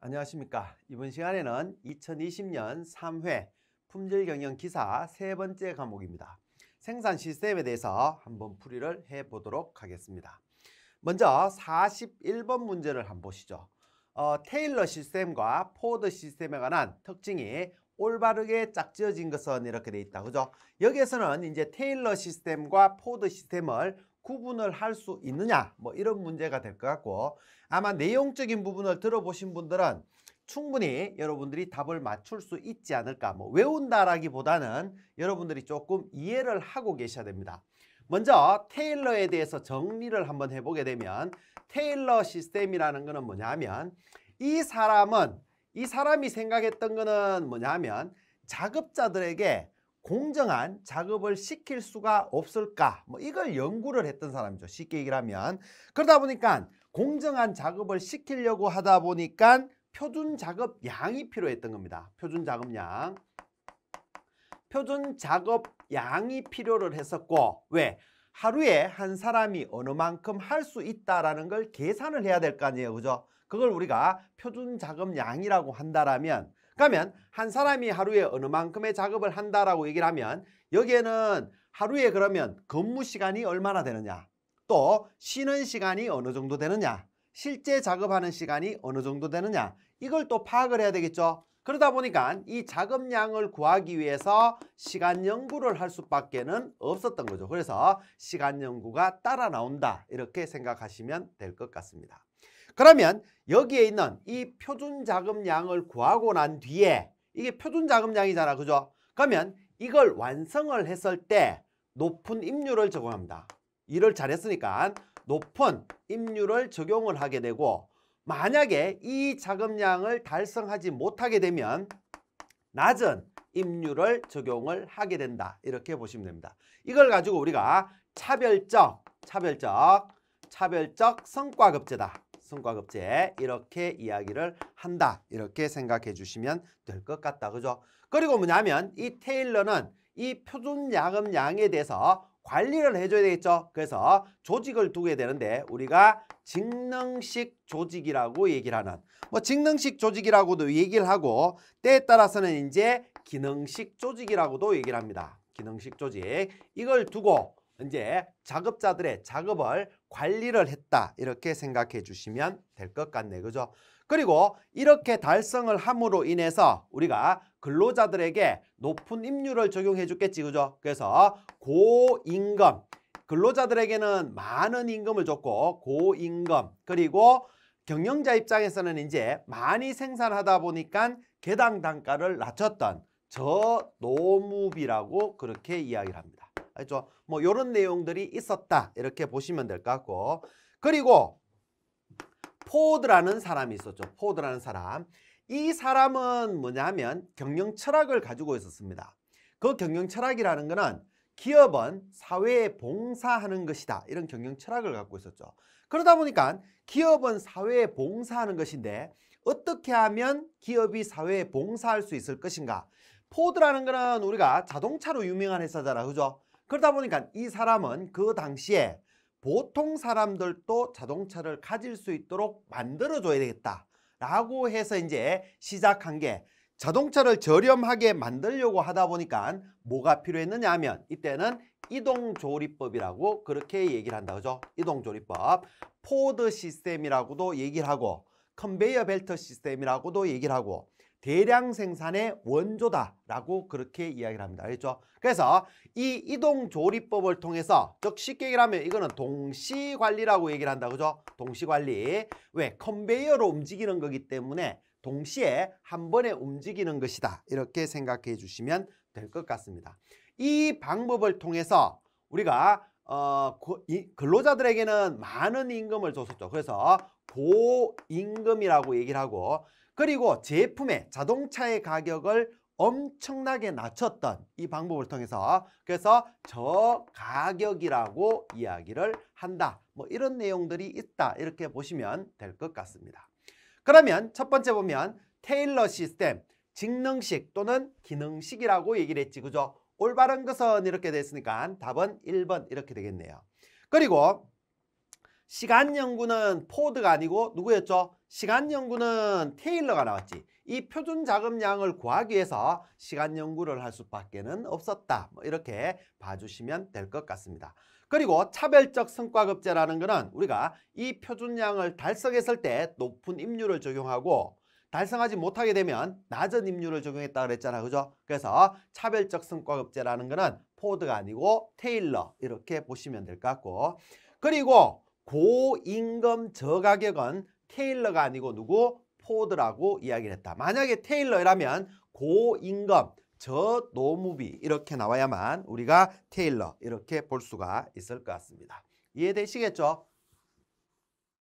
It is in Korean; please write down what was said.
안녕하십니까. 이번 시간에는 2020년 3회 품질경영 기사 세 번째 과목입니다. 생산 시스템에 대해서 한번 풀이를 해보도록 하겠습니다. 먼저 41번 문제를 한번 보시죠. 어, 테일러 시스템과 포드 시스템에 관한 특징이 올바르게 짝지어진 것은 이렇게 돼 있다. 그죠? 여기에서는 이제 테일러 시스템과 포드 시스템을 구분을 할 수 있느냐 뭐 이런 문제가 될 것 같고 아마 내용적인 부분을 들어보신 분들은 충분히 여러분들이 답을 맞출 수 있지 않을까 뭐 외운다라기보다는 여러분들이 조금 이해를 하고 계셔야 됩니다 먼저 테일러에 대해서 정리를 한번 해보게 되면 테일러 시스템이라는 거는 뭐냐면 이 사람은 이 사람이 생각했던 거는 뭐냐면 작업자들에게 공정한 작업을 시킬 수가 없을까? 뭐 이걸 연구를 했던 사람이죠. 쉽게 얘기를 하면. 그러다 보니까 공정한 작업을 시키려고 하다 보니까 표준 작업 양이 필요했던 겁니다. 표준 작업 양. 표준 작업 양이 필요를 했었고 왜? 하루에 한 사람이 어느 만큼 할 수 있다라는 걸 계산을 해야 될 거 아니에요. 그죠? 그걸 우리가 표준 작업 양이라고 한다라면 그러면 한 사람이 하루에 어느 만큼의 작업을 한다라고 얘기를 하면 여기에는 하루에 그러면 근무 시간이 얼마나 되느냐 또 쉬는 시간이 어느 정도 되느냐 실제 작업하는 시간이 어느 정도 되느냐 이걸 또 파악을 해야 되겠죠 그러다 보니까 이 작업량을 구하기 위해서 시간 연구를 할 수밖에 는 없었던 거죠 그래서 시간 연구가 따라 나온다 이렇게 생각하시면 될 것 같습니다 그러면 여기에 있는 이 표준 자금량을 구하고 난 뒤에 이게 표준 자금량이잖아. 그죠? 그러면 이걸 완성을 했을 때 높은 임률을 적용합니다. 일을 잘했으니까 높은 임률을 적용을 하게 되고 만약에 이 자금량을 달성하지 못하게 되면 낮은 임률을 적용을 하게 된다. 이렇게 보시면 됩니다. 이걸 가지고 우리가 차별적, 차별적, 차별적 성과급제다. 성과급제 이렇게 이야기를 한다. 이렇게 생각해 주시면 될 것 같다. 그죠? 그리고 뭐냐면 이 테일러는 이 표준 야금 양에 대해서 관리를 해줘야 되겠죠. 그래서 조직을 두게 되는데 우리가 직능식 조직이라고 얘기를 하는 뭐 직능식 조직이라고도 얘기를 하고 때에 따라서는 이제 기능식 조직이라고도 얘기를 합니다. 기능식 조직 이걸 두고 이제 작업자들의 작업을 관리를 했다 이렇게 생각해 주시면 될 것 같네 그죠? 그리고 이렇게 달성을 함으로 인해서 우리가 근로자들에게 높은 임률을 적용해 줬겠지 그죠? 그래서 고임금 근로자들에게는 많은 임금을 줬고 고임금 그리고 경영자 입장에서는 이제 많이 생산하다 보니까 개당 단가를 낮췄던 저노무비라고 그렇게 이야기를 합니다. 알죠? 뭐 이런 내용들이 있었다. 이렇게 보시면 될 것 같고. 그리고 포드라는 사람이 있었죠. 포드라는 사람. 이 사람은 뭐냐면 경영 철학을 가지고 있었습니다. 그 경영 철학이라는 거는 기업은 사회에 봉사하는 것이다. 이런 경영 철학을 갖고 있었죠. 그러다 보니까 기업은 사회에 봉사하는 것인데 어떻게 하면 기업이 사회에 봉사할 수 있을 것인가? 포드라는 거는 우리가 자동차로 유명한 회사잖아. 그죠? 그러다 보니까 이 사람은 그 당시에 보통 사람들도 자동차를 가질 수 있도록 만들어줘야 되겠다. 라고 해서 이제 시작한 게 자동차를 저렴하게 만들려고 하다 보니까 뭐가 필요했느냐 하면 이때는 이동조리법이라고 그렇게 얘기를 한다. 그죠? 이동조리법. 포드 시스템이라고도 얘기를 하고 컨베이어 벨트 시스템이라고도 얘기를 하고 대량 생산의 원조다라고 그렇게 이야기를 합니다. 알겠죠? 그래서 이 이동 조리법을 통해서 즉 쉽게 얘기하면 이거는 동시 관리라고 얘기를 한다. 그죠? 동시 관리. 왜? 컨베이어로 움직이는 거기 때문에 동시에 한 번에 움직이는 것이다. 이렇게 생각해 주시면 될 것 같습니다. 이 방법을 통해서 우리가 어, 근로자들에게는 많은 임금을 줬었죠. 그래서 고임금이라고 얘기를 하고 그리고 제품의 자동차의 가격을 엄청나게 낮췄던 이 방법을 통해서 그래서 저가격이라고 이야기를 한다. 뭐 이런 내용들이 있다. 이렇게 보시면 될 것 같습니다. 그러면 첫 번째 보면 테일러 시스템, 직능식 또는 기능식이라고 얘기를 했지. 그죠? 올바른 것은 이렇게 됐으니까 답은 1번 이렇게 되겠네요. 그리고 시간 연구는 포드가 아니고 누구였죠? 시간 연구는 테일러가 나왔지. 이 표준 자금량을 구하기 위해서 시간 연구를 할 수밖에는 없었다. 뭐 이렇게 봐주시면 될 것 같습니다. 그리고 차별적 성과급제라는 것은 우리가 이 표준량을 달성했을 때 높은 임률을 적용하고 달성하지 못하게 되면 낮은 임률을 적용했다 그랬잖아. 그죠? 그래서 차별적 성과급제라는 것은 포드가 아니고 테일러 이렇게 보시면 될 것 같고 그리고 고임금 저가격은 테일러가 아니고 누구? 포드라고 이야기를 했다. 만약에 테일러라면 고임금, 저노무비 이렇게 나와야만 우리가 테일러 이렇게 볼 수가 있을 것 같습니다. 이해되시겠죠?